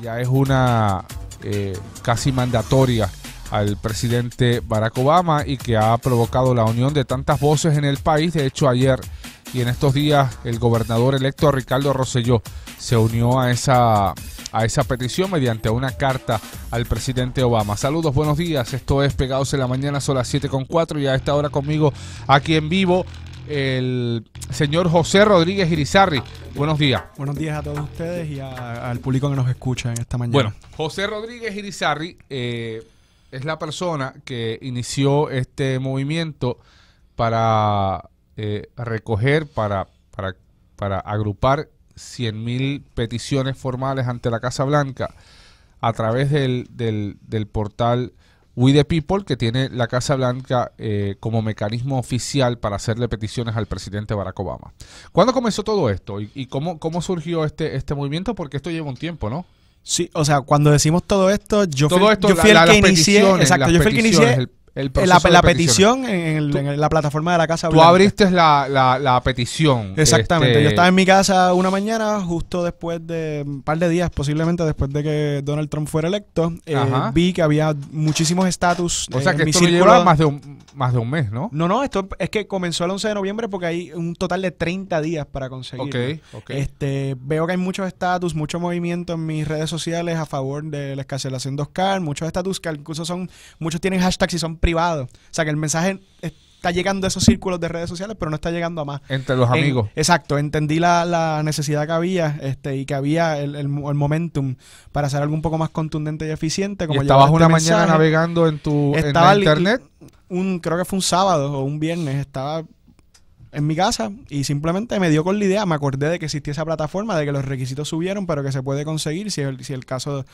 ya es una eh, casi mandatoria al presidente Barack Obama y que ha provocado la unión de tantas voces en el país. De hecho, ayer y en estos días el gobernador electo Ricardo Rosselló se unió a esa, a esa petición mediante una carta al presidente Obama. Saludos, buenos días. Esto es Pegados en la Mañana, son las 7.4 y a esta hora conmigo aquí en vivo el señor José Rodríguez Irizarri. Buenos días. Buenos días a todos ustedes y al público que nos escucha en esta mañana. Bueno, José Rodríguez Irizarri eh, es la persona que inició este movimiento para eh, recoger, para, para, para agrupar 100.000 peticiones formales ante la Casa Blanca a través del portal We the People, que tiene la Casa Blanca eh, como mecanismo oficial para hacerle peticiones al presidente Barack Obama. ¿Cuándo comenzó todo esto y, cómo, cómo surgió este, este movimiento? Porque esto lleva un tiempo, ¿no? Sí, o sea, cuando decimos todo esto, yo fui, el que inicié, exacto, yo fui el que inicié el, la, petición en, la plataforma de la Casa Blanca. Tú abriste la, petición. Exactamente. Yo este estaba en mi casa una mañana, justo después de un par de días, posiblemente después de que Donald Trump fuera electo. Eh, vi que había muchísimos estatus. O sea que más de, un, más de un mes, ¿no? No, no, esto es que comenzó el 11 de noviembre porque hay un total de 30 días para conseguir Ok, Este, veo que hay muchos estatus, mucho movimiento en mis redes sociales a favor de la escasez de Oscar, muchos estatus que incluso son, muchos tienen hashtags y son privado. O sea que el mensaje está llegando a esos círculos de redes sociales, pero no está llegando a más. Entre los amigos. Exacto, entendí la, necesidad que había este, y que había el, el, momentum para hacer algo un poco más contundente y eficiente. Como y estabas este una mañana navegando en tu internet. Un, creo que fue un sábado o un viernes, estaba en mi casa y simplemente me dio con la idea, me acordé de que existía esa plataforma, de que los requisitos subieron, pero que se puede conseguir si el, si el caso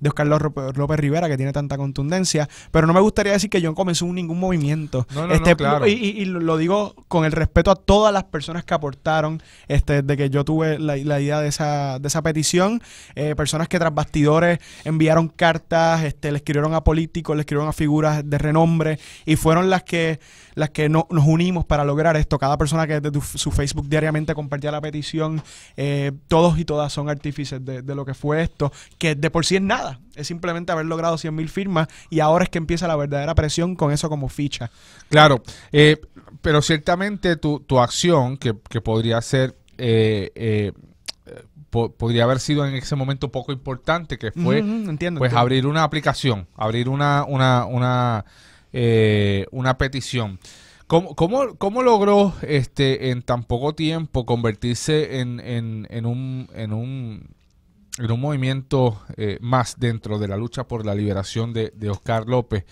de Oscar López Rivera, que tiene tanta contundencia. Pero no me gustaría decir que yo comenzó ningún movimiento. este, y, lo digo con el respeto a todas las personas que aportaron este, de que yo tuve la, idea de esa, de esa petición. Eh, personas que tras bastidores enviaron cartas, este, le escribieron a políticos, le escribieron a figuras de renombre y fueron las que, las que nos unimos para lograr esto. Cada persona que desde su Facebook diariamente compartía la petición, eh, todos y todas son artífices de, de lo que fue esto, que de por sí es nada es simplemente haber logrado mil firmas y ahora es que empieza la verdadera presión con eso como ficha. Claro, eh, pero ciertamente tu, acción, que, podría ser... Eh, eh, podría haber sido en ese momento poco importante que fue entiendo, pues abrir una aplicación abrir una una una, una petición ¿Cómo, ¿Cómo, cómo, logró este en tan poco tiempo convertirse en un en un movimiento eh, más dentro de la lucha por la liberación de, de, Oscar López.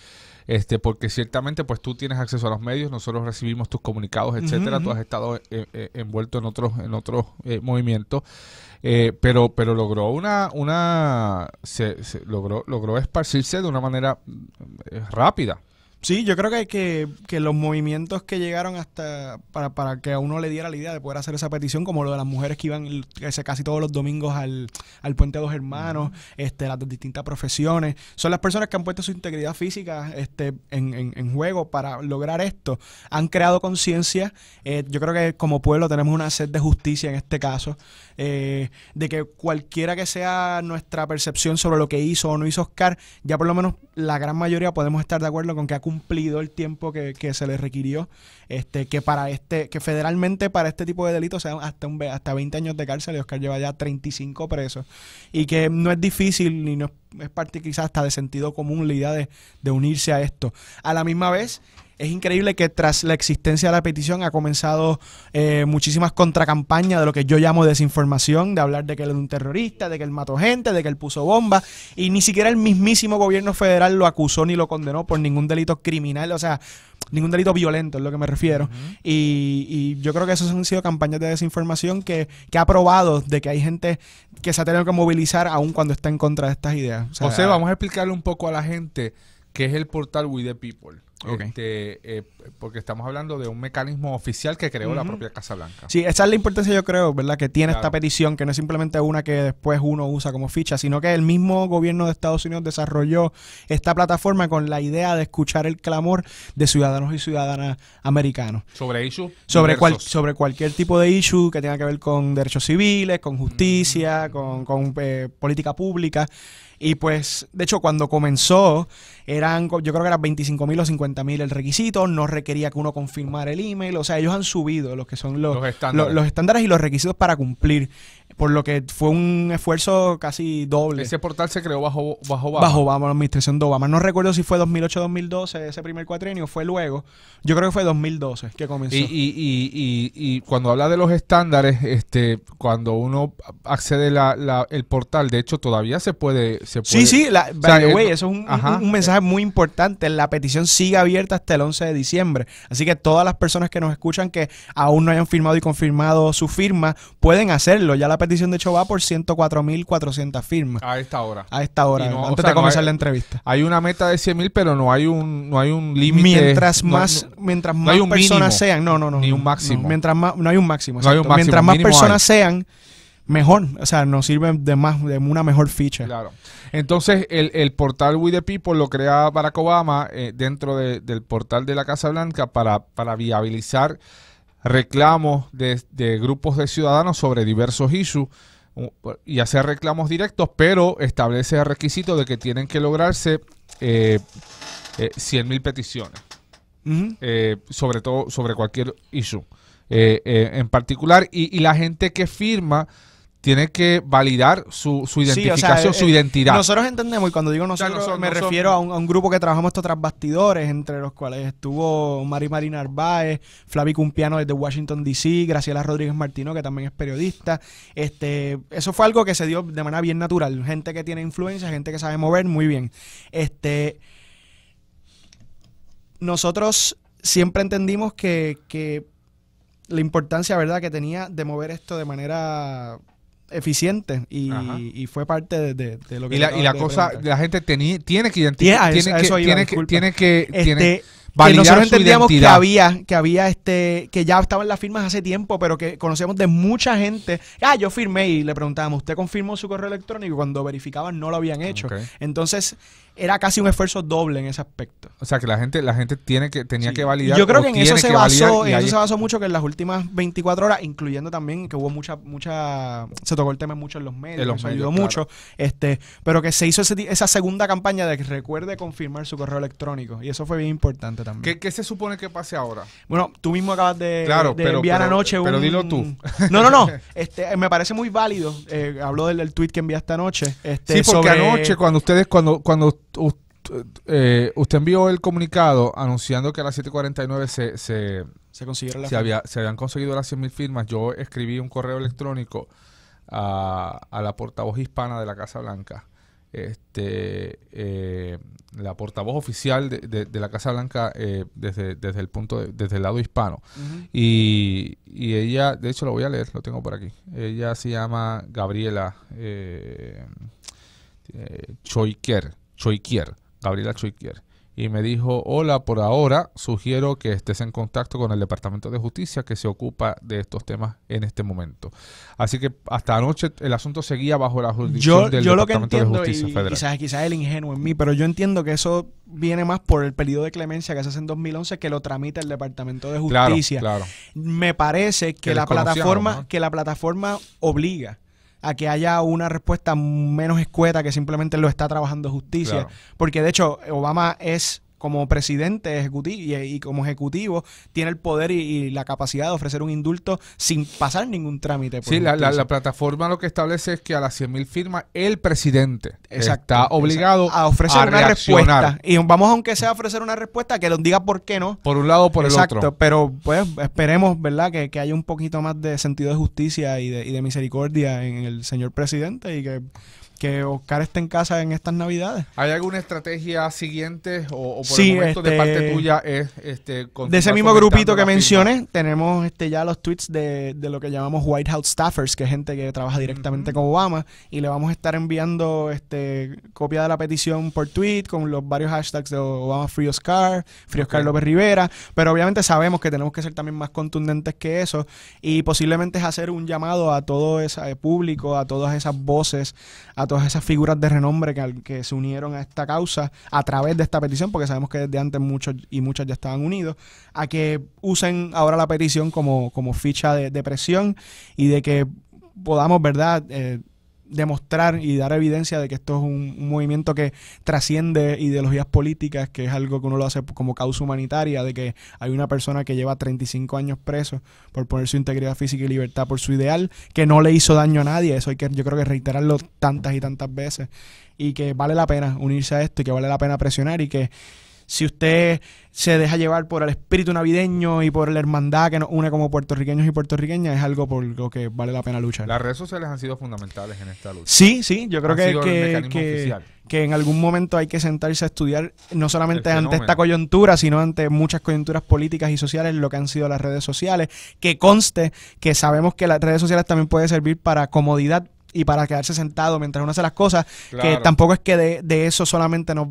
Este, porque ciertamente pues tú tienes acceso a los medios, nosotros recibimos tus comunicados, etcétera, tú has estado eh, eh, envuelto en otros en otros movimientos, pero pero logró una una se, se logró logró esparcirse de una manera rápida. Sí, yo creo que, que, los movimientos que llegaron hasta para, para, que a uno le diera la idea de poder hacer esa petición, como lo de las mujeres que iban casi todos los domingos al, al Puente de los Hermanos, este, las de distintas profesiones, son las personas que han puesto su integridad física este, en, en, juego para lograr esto. Han creado conciencia. Eh, yo creo que como pueblo tenemos una sed de justicia en este caso, eh, de que cualquiera que sea nuestra percepción sobre lo que hizo o no hizo Oscar, ya por lo menos la gran mayoría podemos estar de acuerdo con que ha cumplido cumplido el tiempo que, se le requirió, este, que para este, que federalmente para este tipo de delitos sean hasta un, hasta 20 años de cárcel y Oscar lleva ya 35 presos y que no es difícil ni no es, parte quizás hasta de sentido común la idea de unirse a esto. A la misma vez es increíble que tras la existencia de la petición ha comenzado eh, muchísimas contracampañas de lo que yo llamo desinformación, de hablar de que él es un terrorista, de que él mató gente, de que él puso bombas, y ni siquiera el mismísimo gobierno federal lo acusó ni lo condenó por ningún delito criminal, o sea, ningún delito violento es lo que me refiero. y, yo creo que esas han sido campañas de desinformación que, que, ha probado de que hay gente que se ha tenido que movilizar aún cuando está en contra de estas ideas. O sea, José, vamos a explicarle un poco a la gente qué es el portal We The People. Este, eh, porque estamos hablando de un mecanismo oficial que creó la propia Casa Blanca. Sí, esa es la importancia, yo creo, ¿verdad? Que tiene esta petición, que no es simplemente una que después uno usa como ficha, sino que el mismo gobierno de Estados Unidos desarrolló esta plataforma con la idea de escuchar el clamor de ciudadanos y ciudadanas americanos. ¿Sobre issues? Sobre, cual, sobre cualquier tipo de issue que tenga que ver con derechos civiles, con mm. justicia, con, eh, política pública. Y pues, de hecho, cuando comenzó, eran, yo creo que eran 25 mil o 50 mil el requisito, no requería que uno confirmara el email, o sea, ellos han subido los que son Los, los estándares y los requisitos para cumplir por lo que fue un esfuerzo casi doble. Ese portal se creó bajo, bajo Obama. Bajo Obama, la administración de Obama. No recuerdo si fue 2008-2012, ese primer cuatrienio, fue luego. Yo creo que fue 2012 que comenzó. Y, y, y, cuando habla de los estándares, este, cuando uno accede la, el portal, de hecho todavía se puede... sí, sí, eso es un, un, mensaje muy importante. La petición sigue abierta hasta el 11 de diciembre. Así que todas las personas que nos escuchan que aún no hayan firmado y confirmado su firma, pueden hacerlo. Ya la petición de hecho va por 104.400 firmas. A esta hora. A esta hora, antes de comenzar la entrevista. Hay una meta de 100.000, pero no hay un no hay un límite. Mientras más mientras más personas sean, no, no, no. Ni un máximo. mientras más no hay un máximo, mientras más personas sean mejor, o sea, nos sirve de más de una mejor ficha. Claro. Entonces, el, portal We the People lo crea Barack Obama eh, dentro del portal de la Casa Blanca para, para viabilizar reclamos de, grupos de ciudadanos sobre diversos issues y hacer reclamos directos, pero establece el requisito de que tienen que lograrse 100.000 eh, eh, peticiones, eh, sobre todo sobre cualquier issue en particular. Y, y, la gente que firma tiene que validar su, su identificación, eh, su eh, identidad. Nosotros entendemos, y cuando digo nosotros, me refiero a un, grupo que trabajamos tras bastidores, entre los cuales estuvo Mari marina Arbaez, Flavi Cumpiano desde Washington DC, Graciela Rodríguez Martino, que también es periodista. Este, eso fue algo que se dio de manera bien natural. Gente que tiene influencia, gente que sabe mover, muy bien. Este, nosotros siempre entendimos que, que la importancia, ¿verdad?, que tenía de mover esto de manera eficiente y, y fue parte de, de, de, lo que... Y la, y la cosa, la gente tiene que identificar, tiene, que, tiene, que, tiene que... Este, que nosotros entendíamos que había, que había este, que ya estaban las firmas hace tiempo, pero que conocíamos de mucha gente. Ah, yo firmé y le preguntábamos, ¿usted confirmó su correo electrónico? Cuando verificaban no lo habían hecho. Entonces, era casi un esfuerzo doble en ese aspecto. O sea que la gente, la gente tiene que, tenía que validar. Yo creo que en eso se basó, en eso se basó mucho que en las últimas 24 horas, incluyendo también que hubo mucha, mucha, se tocó el tema mucho en los medios, en ayudó mucho. Este, pero que se hizo esa segunda campaña de que recuerde confirmar su correo electrónico. Y eso fue bien importante ¿Qué, se supone que pase ahora? Bueno, tú mismo acabas de, enviar anoche pero, dilo tú. No, no, no. Este, me parece muy válido. Eh, hablo del, tweet que enviaste anoche. Este, sí, porque anoche cuando ustedes, cuando, cuando eh, usted envió el comunicado anunciando que a las 7.49 se, se, se, se, había, se habían conseguido las 100.000 firmas, yo escribí un correo electrónico a la portavoz hispana de la Casa Blanca este, eh, la portavoz oficial de, la Casa Blanca eh, desde, desde, el punto desde el lado hispano. y, ella, de hecho lo voy a leer, lo tengo por aquí. Ella se llama Gabriela eh, eh Gabriela Choiquier y me dijo, hola, por ahora sugiero que estés en contacto con el Departamento de Justicia que se ocupa de estos temas en este momento. Así que hasta anoche el asunto seguía bajo la jurisdicción del yo lo que de Justicia Quizás, quizás el ingenuo en mí, pero yo entiendo que eso viene más por el pedido de clemencia que se hace en 2011 que lo tramita el Departamento de Justicia. Claro, Me parece que, la plataforma que la plataforma obliga a que haya una respuesta menos escueta que simplemente lo está trabajando justicia. Porque de hecho, Obama es como presidente ejecutivo y, como ejecutivo tiene el poder y, la capacidad de ofrecer un indulto sin pasar ningún trámite. sí, la, la, plataforma lo que establece es que a las 100.000 firmas el presidente está obligado a ofrecer una respuesta. Y vamos, aunque sea a ofrecer una respuesta, que nos diga por qué no. Por un lado por el otro. Exacto, pero pues esperemos, ¿verdad?, que, que, haya un poquito más de sentido de justicia y de, y de misericordia en el señor presidente y que que Oscar esté en casa en estas navidades. ¿Hay alguna estrategia siguiente o, por sí, de parte este, tuya es este, De ese mismo grupito que mencioné, tenemos este, ya los tweets de, lo que llamamos White House staffers, que es gente que trabaja directamente con Obama, y le vamos a estar enviando este, copia de la petición por tweet con los varios hashtags de Obama Free Oscar, Free Oscar López Rivera, pero obviamente sabemos que tenemos que ser también más contundentes que eso y posiblemente es hacer un llamado a todo ese público, a todas esas voces, a todas esas figuras de renombre que, que, se unieron a esta causa a través de esta petición, porque sabemos que desde antes muchos y muchas ya estaban unidos, a que usen ahora la petición como, como ficha de, de presión y de que podamos, ¿verdad? Eh, demostrar y dar evidencia de que esto es un, movimiento que trasciende ideologías políticas, que es algo que uno lo hace como causa humanitaria, de que hay una persona que lleva 35 años preso por poner su integridad física y libertad por su ideal, que no le hizo daño a nadie, eso hay que yo creo que reiterarlo tantas y tantas veces, y que vale la pena unirse a esto y que vale la pena presionar y que si usted se deja llevar por el espíritu navideño y por la hermandad que nos une como puertorriqueños y puertorriqueñas, es algo por lo que vale la pena luchar. Las redes sociales han sido fundamentales en esta lucha. Sí, sí, yo creo que, que, en algún momento hay que sentarse a estudiar, no solamente ante esta coyuntura, sino ante muchas coyunturas políticas y sociales, lo que han sido las redes sociales, que conste que sabemos que las redes sociales también puede servir para comodidad y para quedarse sentado mientras uno hace las cosas, que tampoco es que de, eso solamente nos,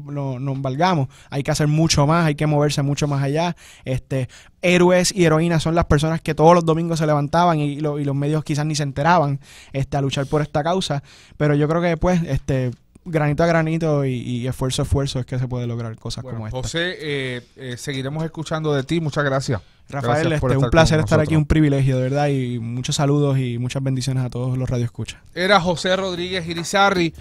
valgamos, hay que hacer mucho más, hay que moverse mucho más allá. Este, héroes y heroínas son las personas que todos los domingos se levantaban y, y los medios quizás ni se enteraban este, a luchar por esta causa, pero yo creo que después, pues, este, granito a granito y, esfuerzo a esfuerzo es que se puede lograr cosas como esta. José, eh, eh, seguiremos escuchando de ti. Muchas gracias. Rafael, es este, un placer estar aquí, un privilegio, de verdad, y muchos saludos y muchas bendiciones a todos los radioescuchas. Era José Rodríguez Irizarri.